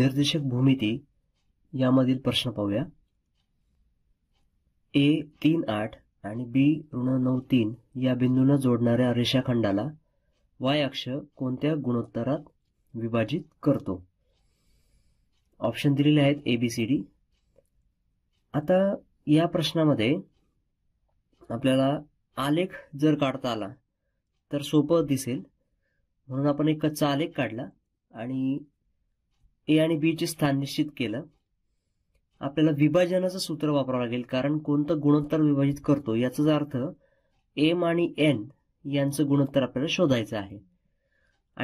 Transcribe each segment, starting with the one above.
निर्देशक भूमिती यामधील प्रश्न पाहूया ए तीन आठ आणि बी ऋण नऊ तीन या बिंदूंना जोडणाऱ्या रेषाखंडाला वाय अक्ष कोणत्या गुणोत्तरात विभाजित करतो ऑप्शन दिलेले आहेत ए बी सी डी आता या प्रश्नामध्ये आपल्याला आलेख जर काढता आला तर सोपं दिसेल म्हणून आपण एक कच्चा आलेख काढला आणि ए आणि बीचे स्थान निश्चित केलं आपल्याला विभाजनाचं सूत्र वापरावं लागेल कारण कोणतं गुणोत्तर विभाजित करतो याचाच अर्थ एम आणि एन यांचं गुणोत्तर आपल्याला शोधायचं आहे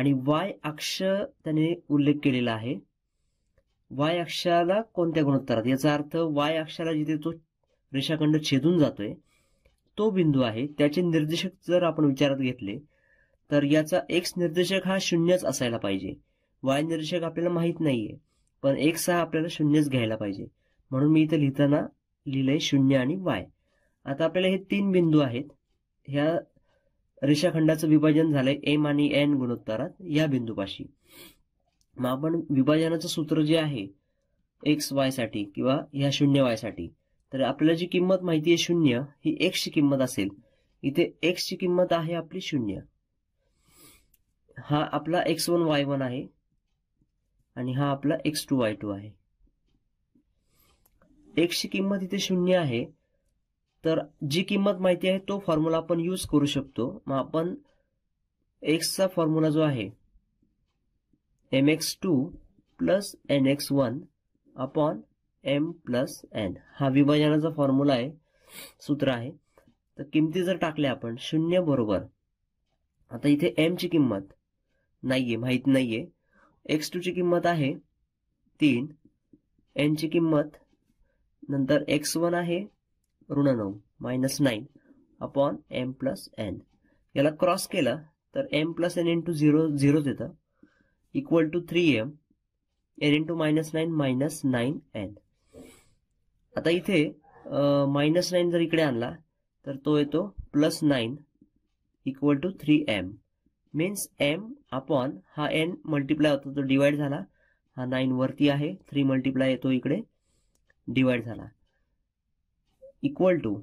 आणि वाय अक्ष त्याने उल्लेख केलेला आहे वाय अक्षाला कोणत्या गुणोत्तरात याचा अर्थ वाय अक्षाला जिथे तो रेषाखंड छेदून जातोय तो बिंदू आहे त्याचे निर्देशक जर आपण विचारात घेतले तर याचा एक्स निर्देशक हा शून्यच असायला पाहिजे वाय निर्देशक आपल्याला माहीत नाहीये पण एक सहा आपल्याला शून्यच घ्यायला पाहिजे म्हणून मी इथे लिहिताना लिहिलंय शून्य आणि वाय आता आपल्याला हे तीन बिंदू आहेत ह्या रेषाखंडाचं विभाजन झालंय एम आणि एन गुणोत्तरात या बिंदूपाशी मग आपण विभाजनाचं सूत्र जे आहे एक्स वाय साठी किंवा ह्या शून्य साठी तर आपल्याला जी किंमत माहिती आहे शून्य ही एक्सची किंमत असेल इथे एक्सची किंमत आहे आपली शून्य हा आपला एक्स वन वाय वन आहे आणि हा आपला एक्स टू वाय टू आहे एक्सची किंमत इथे शून्य आहे तर जी किंमत माहिती आहे तो फॉर्म्युला आपण यूज करू शकतो मग आपण एक्सचा फॉर्म्युला जो आहे M X two plus N X one upon M plus N हा विभाजनाचा फॉर्म्युला आहे सूत्र आहे तर किमती जर टाकल्या आपण शून्य बरोबर आता इथे एमची किंमत नाही आहे माहीत नाही एक्स ची किंमत आहे तीन एनची किंमत नंतर एक्स वन आहे ऋण नऊ minus nine upon M plus N याला क्रॉस केलं तर M plus N into zero zero येतं equal to three M N into minus nine minus nine N आता इथे मायनस नाईन जर इकडे आणला तर तो येतो plus nine equal to three M means M upon हा एन मल्टीप्लाय होता तो डिवाइड झाला हा नाईन वरती आहे थ्री मल्टिप्लाय येतो इकडे डिवाइड झाला equal to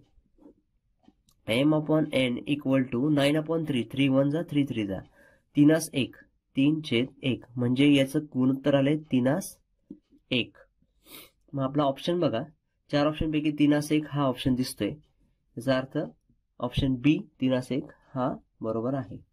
M upon N equal to nine upon three three one जा थ्री थ्री जा तीनास एक तीन छेद एक म्हणजे याचं गुणोत्तर आले तीनास एक मग आपला ऑप्शन बघा चार ऑप्शनपैकी तीनास एक हा ऑप्शन दिसतोय याचा अर्थ ऑप्शन बी तीनास एक हा बरोबर आहे